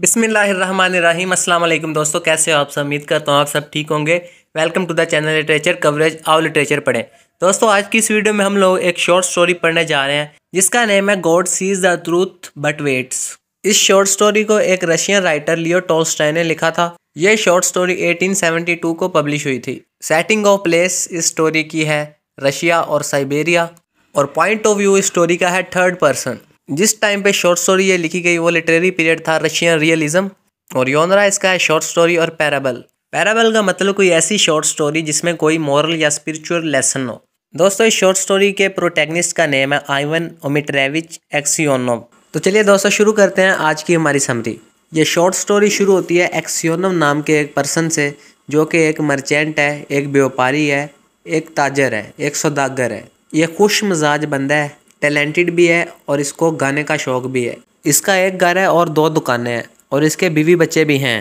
बिसमीम अल्लाम दोस्तों कैसे हो आप सब उम्मीद करता हूँ आप सब ठीक होंगे welcome to the channel literature coverage आओ लिटरेचर पढ़ें दोस्तों आज की इस वीडियो में हम लोग एक शॉर्ट स्टोरी पढ़ने जा रहे हैं जिसका नेम है God sees the truth but waits इस शॉर्ट स्टोरी को एक रशियन राइटर लियो टोलस्टाय ने लिखा था यह शॉर्ट स्टोरी 1872 को पब्लिश हुई थी सेटिंग ऑफ प्लेस इस स्टोरी की है रशिया और साइबेरिया और पॉइंट ऑफ व्यू इस स्टोरी का है थर्ड पर्सन जिस टाइम पे शॉर्ट स्टोरी ये लिखी गई वो लिटरेरी पीरियड था रशियन रियलिज्म और योनरा इसका है शॉर्ट स्टोरी और पैराबल पैराबल का मतलब कोई ऐसी शॉर्ट स्टोरी जिसमें कोई मॉरल या स्पिरिचुअल लेसन हो दोस्तों इस शॉर्ट स्टोरी के प्रोटेगनिस्ट का नेम है आइवन ओमिट्रेविच एक्सियोनोव तो चलिए दोस्तों शुरू करते हैं आज की हमारी समरी ये शॉर्ट स्टोरी शुरू होती है एक्सियोनोव नाम के एक पर्सन से जो कि एक मर्चेंट है एक व्यापारी है एक ताजर है एक सौदागर है ये खुश मिजाज बंदा है टैलेंटेड भी है और इसको गाने का शौक़ भी है इसका एक घर है और दो दुकानें हैं और इसके बीवी बच्चे भी हैं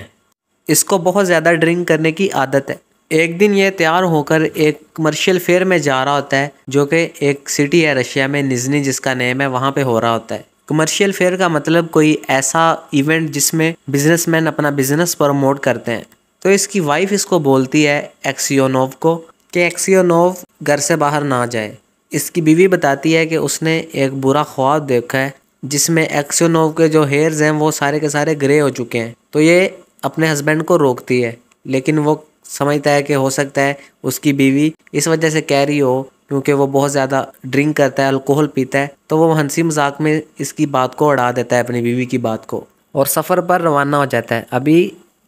इसको बहुत ज़्यादा ड्रिंक करने की आदत है एक दिन ये तैयार होकर एक कमर्शियल फेयर में जा रहा होता है जो कि एक सिटी है रशिया में निजनी जिसका नेम है वहाँ पे हो रहा होता है कमर्शियल फेयर का मतलब कोई ऐसा इवेंट जिसमें बिजनेसमैन अपना बिजनेस प्रमोट करते हैं तो इसकी वाइफ इसको बोलती है एक्सियोनोव को कि एक्सियोनोव घर से बाहर ना जाए इसकी बीवी बताती है कि उसने एक बुरा ख्वाब देखा है जिसमें एक्सोनोव के जो हेयर्स हैं वो सारे के सारे ग्रे हो चुके हैं तो ये अपने हस्बैंड को रोकती है लेकिन वो समझता है कि हो सकता है उसकी बीवी इस वजह से कह रही हो क्योंकि वो बहुत ज़्यादा ड्रिंक करता है अल्कोहल पीता है तो वो हंसी मजाक में इसकी बात को अड़ा देता है अपनी बीवी की बात को और सफ़र पर रवाना हो जाता है अभी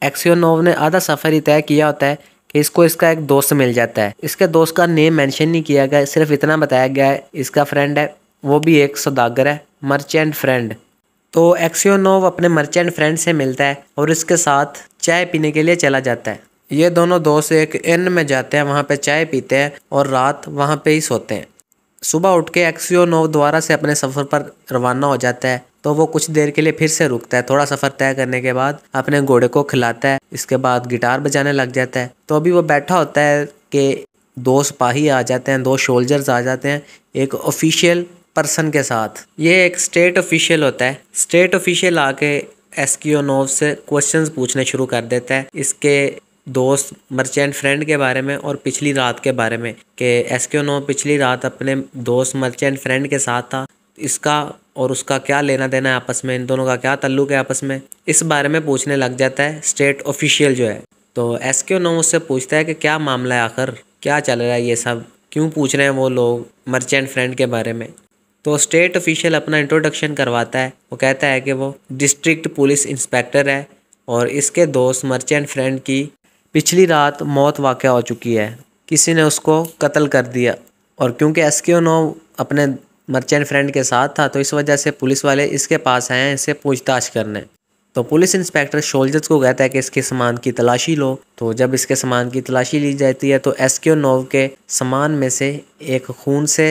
एक्सियोनोव ने आधा सफ़र ही तय किया होता है इसको इसका एक दोस्त मिल जाता है इसके दोस्त का नेम मेंशन नहीं किया गया सिर्फ इतना बताया गया है इसका फ्रेंड है वो भी एक सौदागर है मर्चेंट फ्रेंड तो एक्सियोनोव अपने मर्चेंट फ्रेंड से मिलता है और इसके साथ चाय पीने के लिए चला जाता है ये दोनों दोस्त एक इन में जाते हैं वहाँ पर चाय पीते हैं और रात वहाँ पर ही सोते हैं सुबह उठ के एक्सियोनोव द्वारा से अपने सफ़र पर रवाना हो जाता है तो वो कुछ देर के लिए फिर से रुकता है थोड़ा सफ़र तय करने के बाद अपने घोड़े को खिलाता है इसके बाद गिटार बजाने लग जाता है तो अभी वो बैठा होता है कि दो सिपाही आ जाते हैं दो शोल्जर्स आ जाते हैं एक ऑफिशियल पर्सन के साथ ये एक स्टेट ऑफिशियल होता है स्टेट ऑफिशियल आके एसक्यूनोव से क्वेश्चंस पूछने शुरू कर देता है इसके दोस्त मर्चेंट फ्रेंड के बारे में और पिछली रात के बारे में कि एसक्यूनोव पिछली रात अपने दोस्त मर्चेंट फ्रेंड के साथ था इसका और उसका क्या लेना देना है आपस में इन दोनों का क्या तल्लुक है आपस में इस बारे में पूछने लग जाता है स्टेट ऑफिशियल जो है तो एस के नो उससे पूछता है कि क्या मामला है आखिर क्या चल रहा है ये सब क्यों पूछ रहे हैं वो लोग मर्चेंट फ्रेंड के बारे में तो स्टेट ऑफिशियल अपना इंट्रोडक्शन करवाता है वो कहता है कि वो डिस्ट्रिक्ट पुलिस इंस्पेक्टर है और इसके दोस्त मर्चेंट फ्रेंड की पिछली रात मौत वाक़ हो चुकी है किसी ने उसको कत्ल कर दिया और क्योंकि एस के नो अपने मर्चेंट फ्रेंड के साथ था तो इस वजह से पुलिस वाले इसके पास आए हैं इससे पूछताछ करने तो पुलिस इंस्पेक्टर शोल्जर्स को कहता है कि इसके सामान की तलाशी लो तो जब इसके सामान की तलाशी ली जाती है तो एस क्यू नोव के सामान में से एक खून से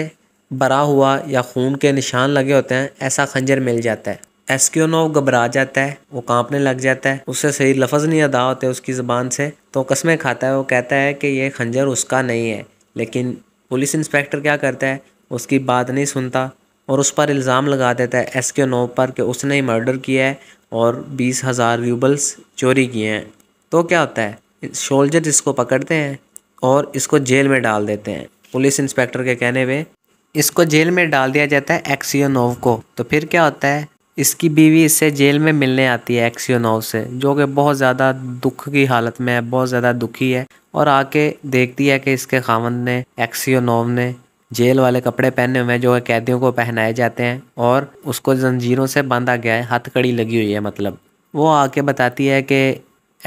भरा हुआ या खून के निशान लगे होते हैं ऐसा खंजर मिल जाता है एस क्यू नोव घबरा जाता है वो कांपने लग जाता है उससे सही लफज नहीं अदा होते उसकी ज़बान से तो कस्में खाता है वो कहता है कि ये खंजर उसका नहीं है लेकिन पुलिस इंस्पेक्टर क्या करता है उसकी बात नहीं सुनता और उस पर इल्ज़ाम लगा देता है एस के नौ पर कि उसने ही मर्डर किया है और बीस हज़ार रूबल्स चोरी किए हैं तो क्या होता है सोल्जर इसको पकड़ते हैं और इसको जेल में डाल देते हैं पुलिस इंस्पेक्टर के कहने पे इसको जेल में डाल दिया जाता है एक्सियोनोव को तो फिर क्या होता है इसकी बीवी इससे जेल में मिलने आती है एक्सियोनोव से जो कि बहुत ज़्यादा दुख की हालत में है बहुत ज़्यादा दुखी है और आके देखती है कि इसके खामन ने एक्सियोनोव ने जेल वाले कपड़े पहने हुए हैं जो कैदियों को पहनाए जाते हैं और उसको जंजीरों से बांधा गया है हथकड़ी लगी हुई है मतलब वो आके बताती है कि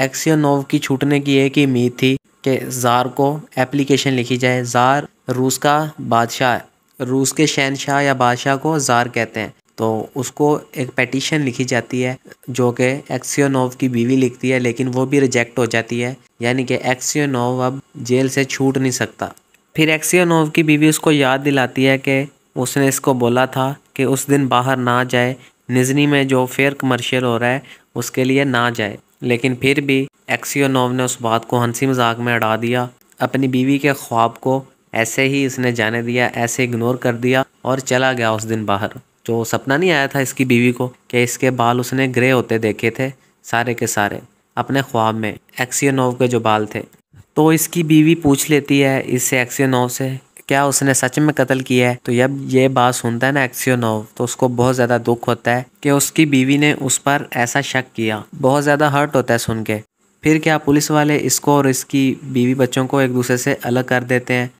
एक्सियोनोव की छूटने की एक ही उम्मीद थी कि ज़ार को एप्लीकेशन लिखी जाए ज़ार रूस का बादशाह रूस के शहनशाह या बादशाह को ज़ार कहते हैं तो उसको एक पटिशन लिखी जाती है जो कि एक्सियोनोव की बीवी लिखती है लेकिन वो भी रिजेक्ट हो जाती है यानी कि एक्सियोनोव अब जेल से छूट नहीं सकता फिर एक्सियनोव की बीवी उसको याद दिलाती है कि उसने इसको बोला था कि उस दिन बाहर ना जाए निजनी में जो फेयर कमर्शियल हो रहा है उसके लिए ना जाए लेकिन फिर भी एक्सियोनोव ने उस बात को हंसी मजाक में अड़ा दिया अपनी बीवी के ख्वाब को ऐसे ही इसने जाने दिया ऐसे इग्नोर कर दिया और चला गया उस दिन बाहर जो सपना नहीं आया था इसकी बीवी को कि इसके बाल उसने ग्रे होते देखे थे सारे के सारे अपने ख्वाब में एक्सियोनोव के जो बाल थे तो इसकी बीवी पूछ लेती है इस एक्सियोनोव से क्या उसने सच में कत्ल किया है तो जब ये बात सुनता है ना एक्सियोनोव तो उसको बहुत ज़्यादा दुख होता है कि उसकी बीवी ने उस पर ऐसा शक किया बहुत ज़्यादा हर्ट होता है सुन के फिर क्या पुलिस वाले इसको और इसकी बीवी बच्चों को एक दूसरे से अलग कर देते हैं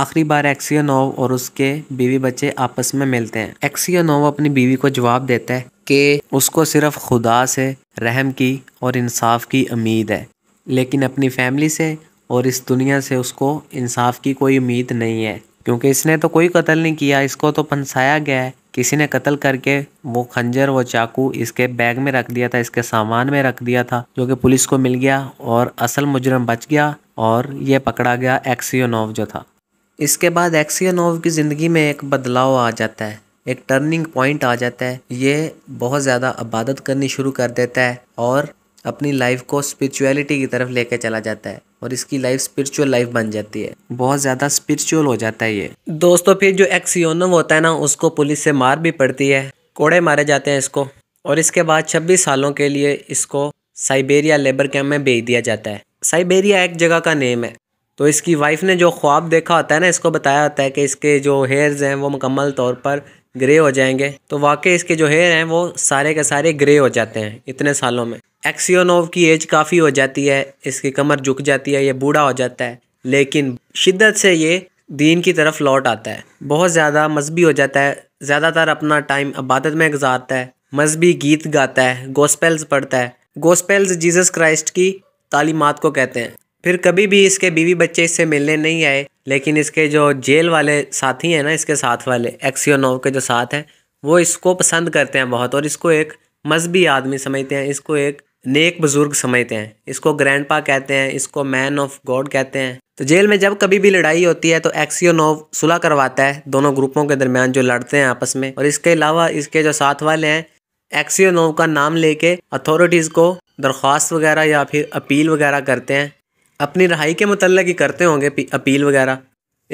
आखिरी बार एक्सियोनोव और उसके बीवी बच्चे आपस में मिलते हैं एक्सियोनोव अपनी बीवी को जवाब देता है कि उसको सिर्फ खुदा से रहम की और इंसाफ की उम्मीद है लेकिन अपनी फैमिली से और इस दुनिया से उसको इंसाफ की कोई उम्मीद नहीं है क्योंकि इसने तो कोई कत्ल नहीं किया इसको तो फंसाया गया है किसी ने कत्ल करके वो खंजर वो चाकू इसके बैग में रख दिया था इसके सामान में रख दिया था जो कि पुलिस को मिल गया और असल मुजरम बच गया और ये पकड़ा गया एक्सियोनोव जो था इसके बाद एक्सियोनोव की ज़िंदगी में एक बदलाव आ जाता है एक टर्निंग पॉइंट आ जाता है ये बहुत ज़्यादा इबादत करनी शुरू कर देता है और अपनी लाइफ को स्पिरिचुअलिटी की तरफ लेके चला जाता है और इसकी लाइफ स्पिरिचुअल लाइफ बन जाती है बहुत ज़्यादा स्पिरिचुअल हो जाता है ये दोस्तों फिर जो एक्सियोनम होता है ना उसको पुलिस से मार भी पड़ती है कोड़े मारे जाते हैं इसको और इसके बाद छब्बीस सालों के लिए इसको साइबेरिया लेबर कैम्प में भेज दिया जाता है साइबेरिया एक जगह का नेम है तो इसकी वाइफ ने जो ख्वाब देखा होता है ना इसको बताया होता है कि इसके जो हेयर्स हैं वो मुकम्मल तौर पर ग्रे हो जाएंगे तो वाकई इसके जो हेयर हैं वो सारे के सारे ग्रे हो जाते हैं इतने सालों में एक्सियोनोव की एज काफ़ी हो जाती है इसकी कमर झुक जाती है ये बूढ़ा हो जाता है लेकिन शिद्दत से ये दीन की तरफ लौट आता है बहुत ज़्यादा मजहबी हो जाता है ज़्यादातर अपना टाइम इबादत में गुजारता है मजहबी गीत गाता है गोस्पेल्स पढ़ता है गोस्पेल्स जीसस क्राइस्ट की तालीमत को कहते हैं फिर कभी भी इसके बीवी बच्चे इससे मिलने नहीं आए लेकिन इसके जो जेल वाले साथी हैं ना इसके साथ वाले एक्सियोनोव के जो साथ हैं वो इसको पसंद करते हैं बहुत और इसको एक मजहबी आदमी समझते हैं इसको एक नेक बुजुर्ग समझते हैं इसको ग्रैंड कहते हैं इसको मैन ऑफ गॉड कहते हैं तो जेल में जब कभी भी लड़ाई होती है तो एक्सियोनोव सुलह करवाता है दोनों ग्रुपों के दरमियान जो लड़ते हैं आपस में और इसके अलावा इसके जो साथ वाले हैं एक्सियोनोव का नाम लेके अथॉरिटीज़ को दरख्वास्त वगैरह या फिर अपील वगैरह करते हैं अपनी रहाई के मतलब ही करते होंगे अपील वगैरह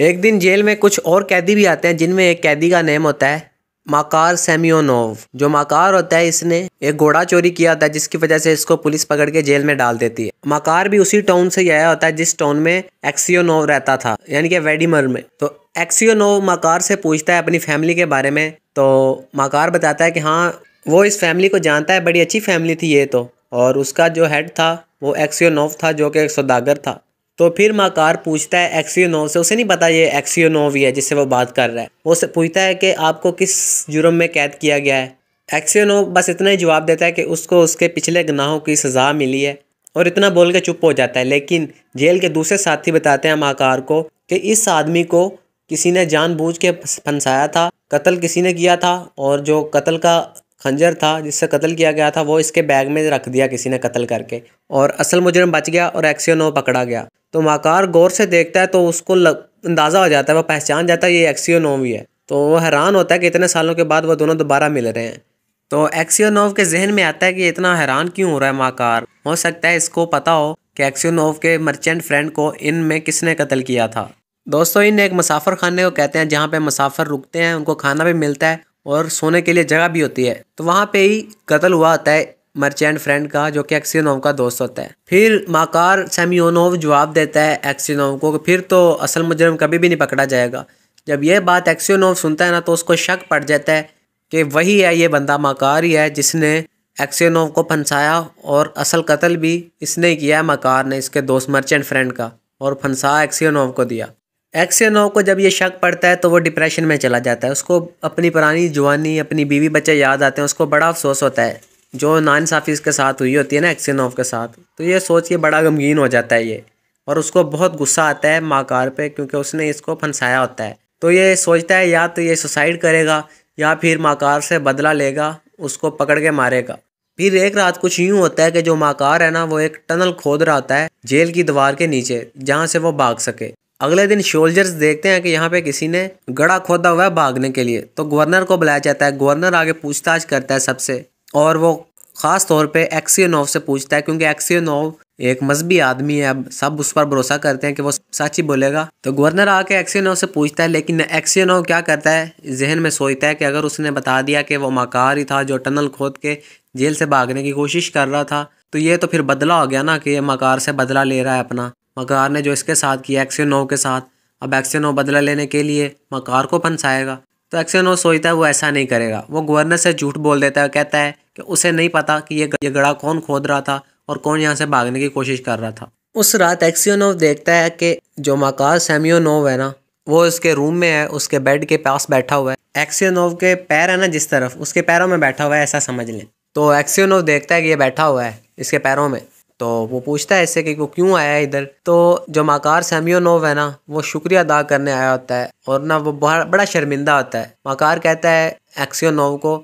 एक दिन जेल में कुछ और कैदी भी आते हैं जिनमें एक कैदी का नेम होता है माकार सेमियोनोव जो माकार होता है इसने एक घोड़ा चोरी किया था जिसकी वजह से इसको पुलिस पकड़ के जेल में डाल देती है माकार भी उसी टाउन से आया होता है जिस टाउन में एक्सियोनोव रहता था यानी कि वेडिमर में तो एक्सियोनोव माकार से पूछता है अपनी फैमिली के बारे में तो माकार बताता है कि हाँ वो इस फैमिली को जानता है बड़ी अच्छी फैमिली थी ये तो और उसका जो हेड था वो एक्सियोनोव था जो कि एक सौदागर था तो फिर माकार पूछता है एक्सियोनोव से उसे नहीं पता ये एक्सियोनोव ही है जिससे वो बात कर रहा है वो से पूछता है कि आपको किस जुर्म में कैद किया गया है एक्सियोनोव बस इतना ही जवाब देता है कि उसको उसके पिछले गुनाहों की सज़ा मिली है और इतना बोल के चुप हो जाता है लेकिन जेल के दूसरे साथी बताते हैं महाकार को कि इस आदमी को किसी ने जानबूझ के फंसाया था कत्ल किसी ने किया था और जो कत्ल का खंजर था जिससे कत्ल किया गया था वो इसके बैग में रख दिया किसी ने कत्ल करके और असल मुजरम बच गया और नो पकड़ा गया तो माकार गौर से देखता है तो उसको अंदाज़ा हो जाता है वह पहचान जाता है ये नोव ही है तो वो हैरान होता है कि इतने सालों के बाद वो दोनों दोबारा मिल रहे हैं तो नोव के जहन में आता है कि इतना हैरान क्यों हो रहा है माकार हो सकता है इसको पता हो कि नोव के मर्चेंट फ्रेंड को इन में किसने कत्ल किया था दोस्तों इन एक मुसाफर खाने को कहते हैं जहाँ पे मुसाफर रुकते हैं उनको खाना भी मिलता है और सोने के लिए जगह भी होती है तो वहाँ पे ही कत्ल हुआ होता है मर्चेंट फ्रेंड का जो कि एक्सीनोव का दोस्त होता है फिर माकार सेमियोनोव जवाब देता है एक्सीनोव को फिर तो असल मुजरम कभी भी नहीं पकड़ा जाएगा जब यह बात एक्सीनोव सुनता है ना तो उसको शक पड़ जाता है कि वही है ये बंदा माकार ही है जिसने एक्सीनोव को फंसाया और असल कत्ल भी इसने किया है मकार ने इसके दोस्त मर्चेंट फ्रेंड का और फंसा एक्सीनोव को दिया एक्स या नौ को जब ये शक पड़ता है तो वो डिप्रेशन में चला जाता है उसको अपनी पुरानी जवानी अपनी बीवी बच्चे याद आते हैं उसको बड़ा अफसोस होता है जो नानसाफ़ी इसके साथ हुई होती है ना एक्स या नौ के साथ तो ये सोच के बड़ा गमगीन हो जाता है ये और उसको बहुत गुस्सा आता है माकार पे क्योंकि उसने इसको फंसाया होता है तो ये सोचता है या तो ये सुसाइड करेगा या फिर माकार से बदला लेगा उसको पकड़ के मारेगा फिर एक रात कुछ यूँ होता है कि जो माकार है ना वो एक टनल खोद रहा होता है जेल की दीवार के नीचे जहाँ से वो भाग सके अगले दिन शोल्जर्स देखते हैं कि यहाँ पे किसी ने गड़ा खोदा हुआ है भागने के लिए तो गवर्नर को बुलाया जाता है गवर्नर आगे पूछताछ करता है सबसे और वो ख़ास तौर पे एक्सियोनोव से पूछता है क्योंकि एक्सियोनोव एक मजहबी आदमी है अब सब उस पर भरोसा करते हैं कि वो सच ही बोलेगा तो गवर्नर आके एक्सियोनोव से पूछता है लेकिन एक्सियोनोव क्या करता है जहन में सोचता है कि अगर उसने बता दिया कि वो मकार ही था जो टनल खोद के जेल से भागने की कोशिश कर रहा था तो ये तो फिर बदला हो गया ना कि ये मकार से बदला ले रहा है अपना मकार ने जो इसके साथ किया एक्सियो नौ के साथ अब एक्सियो नौ बदला लेने के लिए मकार को फंसाएगा तो एक्सियो नौ सोचता है वो ऐसा नहीं करेगा वो गवर्नर से झूठ बोल देता है कहता है कि उसे नहीं पता कि ये ये गड़ा कौन खोद रहा था और कौन यहाँ से भागने की कोशिश कर रहा था उस रात एक्सियोनोव देखता है कि जो मकार सेमियोनोव है ना वो उसके रूम में है उसके बेड के पास बैठा हुआ है एक्सियोनोव के पैर है ना जिस तरफ उसके पैरों में बैठा हुआ है ऐसा समझ लें तो एक्सियोनोव देखता है कि ये बैठा हुआ है इसके पैरों में तो वो पूछता है इससे कि वो क्यों आया है इधर तो जो माकार नोव है ना वो शुक्रिया अदा करने आया होता है और ना वो बड़ा शर्मिंदा होता है माकार कहता है एक्सियोनोव को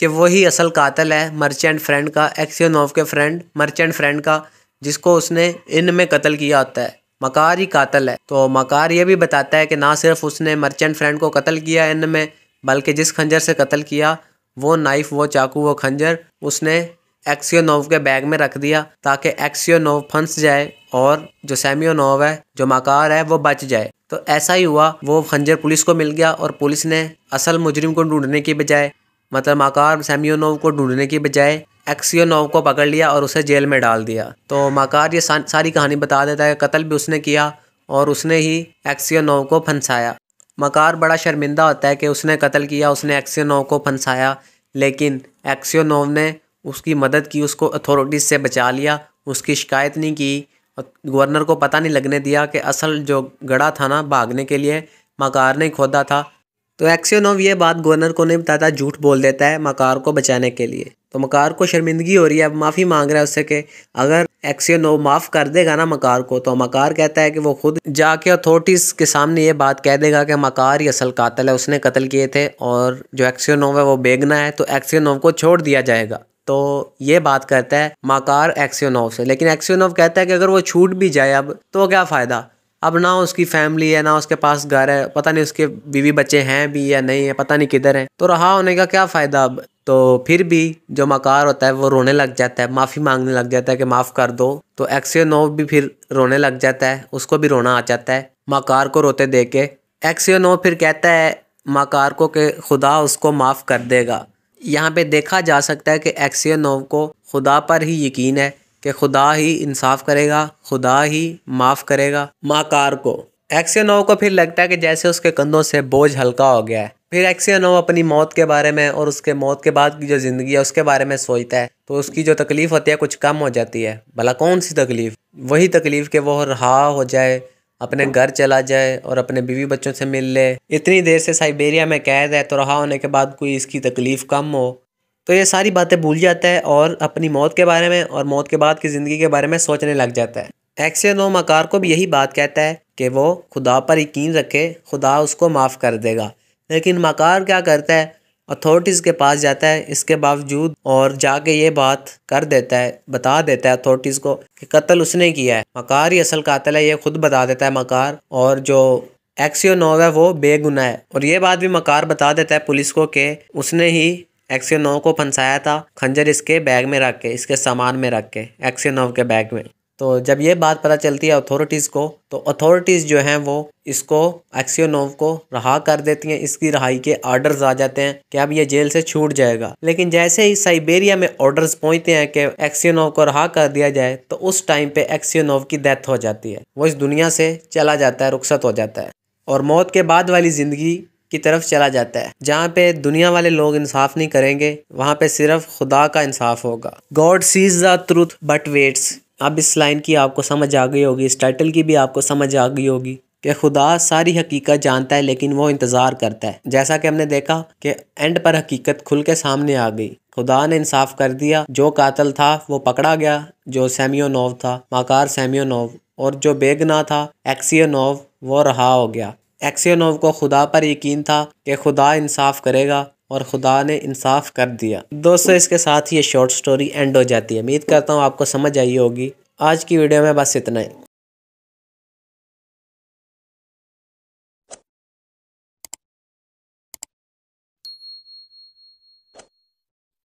कि वही असल कातल है मर्चेंट फ्रेंड का एक्सियोनोव के फ्रेंड मर्चेंट फ्रेंड का जिसको उसने इन में कत्ल किया होता है मकार ही कातल है तो मकार ये भी बताता है कि ना सिर्फ उसने मर्चेंट फ्रेंड को कत्ल किया इन में बल्कि जिस खंजर से कत्ल किया वो नाइफ वो चाकू वो खंजर उसने एक्सियोनोव के बैग में रख दिया ताकि एक्सियोनोव फंस जाए और जो सेमियोनोव है जो मकार है वो बच जाए तो ऐसा ही हुआ वो खंजर पुलिस को मिल गया और पुलिस ने असल मुजरिम को ढूंढने की बजाय मतलब मकार सेमियोनोव को ढूंढने की बजाय एक्सियोनोव को पकड़ लिया और उसे जेल में डाल दिया तो मकार ये सारी कहानी बता देता है कत्ल भी उसने किया और उसने ही एक्सियोनोव को फंसाया मकार बड़ा शर्मिंदा होता है कि उसने कत्ल किया उसने एक्सियोनोव को फंसाया लेकिन एक्सियोनोव ने उसकी मदद की उसको अथॉरिटीज़ से बचा लिया उसकी शिकायत नहीं की गवर्नर को पता नहीं लगने दिया कि असल जो गड़ा था ना भागने के लिए मकार ने खोदा था तो एक्सियोनोव ये बात गवर्नर को नहीं बताता झूठ बोल देता है मकार को बचाने के लिए तो मकार को शर्मिंदगी हो रही है अब माफ़ी मांग रहा है उससे कि अगर एक्सियोनोव माफ़ कर देगा ना मकार को तो मकार कहता है कि वो खुद जाके अथॉरिटीज़ के सामने ये बात कह देगा कि मकार ही असल कातल है उसने कत्ल किए थे और जो एक्सियोनोव है वो बेगना है तो एक्सियोनोव को छोड़ दिया जाएगा तो ये बात करता है माकार एक्सियोनोव से लेकिन एक्सियोनोव कहता है कि अगर वो छूट भी जाए अब तो क्या फ़ायदा अब ना उसकी फैमिली है ना उसके पास घर है पता नहीं उसके बीवी बच्चे हैं भी या नहीं है पता नहीं किधर हैं तो रहा होने का क्या फ़ायदा अब तो फिर भी जो मकार होता है वो रोने लग जाता है माफ़ी मांगने लग जाता है कि माफ़ कर दो तो एक्सियोनोव भी फिर रोने लग जाता है उसको भी रोना आ जाता है मकार को रोते दे के एक्सियोनोव फिर कहता है मकार को कि खुदा उसको माफ़ कर देगा यहाँ पे देखा जा सकता है कि एक्सियनोव को खुदा पर ही यकीन है कि खुदा ही इंसाफ करेगा खुदा ही माफ़ करेगा माकार को एक्सियनोव को फिर लगता है कि जैसे उसके कंधों से बोझ हल्का हो गया है फिर एक्सियनोव अपनी मौत के बारे में और उसके मौत के बाद की जो ज़िंदगी है उसके बारे में सोचता है तो उसकी जो तकलीफ़ होती है कुछ कम हो जाती है भला कौन सी तकलीफ़ वही तकलीफ़ के वो रहा हो जाए अपने घर चला जाए और अपने बीवी बच्चों से मिल ले इतनी देर से साइबेरिया में कैद है तो रहा होने के बाद कोई इसकी तकलीफ़ कम हो तो ये सारी बातें भूल जाता है और अपनी मौत के बारे में और मौत के बाद की ज़िंदगी के बारे में सोचने लग जाता है नो मकार को भी यही बात कहता है कि वो खुदा पर यकीन रखे खुदा उसको माफ़ कर देगा लेकिन मकार क्या करता है अथॉरिटीज़ के पास जाता है इसके बावजूद और जाके ये बात कर देता है बता देता है अथॉरिटीज़ को कि कत्ल उसने किया है मकार ही असल कातल है ये खुद बता देता है मकार और जो नोव है वो बेगुनाह है और ये बात भी मकार बता देता है पुलिस को कि उसने ही नोव को फंसाया था खंजर इसके बैग में रख के इसके सामान में रख के नोव के बैग में तो जब ये बात पता चलती है अथॉरिटीज़ को तो अथॉरिटीज़ जो हैं वो इसको एक्सियोनोव को रहा कर देती हैं इसकी रहाई के ऑर्डर्स आ जाते हैं कि अब ये जेल से छूट जाएगा लेकिन जैसे ही साइबेरिया में ऑर्डर्स पहुंचते हैं कि एक्सियोनोव को रहा कर दिया जाए तो उस टाइम पे एक्सियोनोव की डेथ हो जाती है वो इस दुनिया से चला जाता है रुखसत हो जाता है और मौत के बाद वाली ज़िंदगी की तरफ चला जाता है जहाँ पे दुनिया वाले लोग इंसाफ नहीं करेंगे वहाँ पे सिर्फ खुदा का इंसाफ होगा God sees the truth but waits अब इस लाइन की आपको समझ आ गई होगी इस टाइटल की भी आपको समझ आ गई होगी कि खुदा सारी हकीकत जानता है लेकिन वो इंतज़ार करता है जैसा कि हमने देखा कि एंड पर हकीकत खुल के सामने आ गई खुदा ने इंसाफ कर दिया जो कातल था वो पकड़ा गया जो सेमियोनोव था माकार सेमियोनोव और जो बेगना था एक्सियोनोव वो रहा हो गया एक्सियोनोव को खुदा पर यकीन था कि खुदा इंसाफ करेगा और खुदा ने इंसाफ कर दिया दोस्तों इसके साथ ये शॉर्ट स्टोरी एंड हो जाती है उम्मीद करता हूँ आपको समझ आई होगी आज की वीडियो में बस इतना ही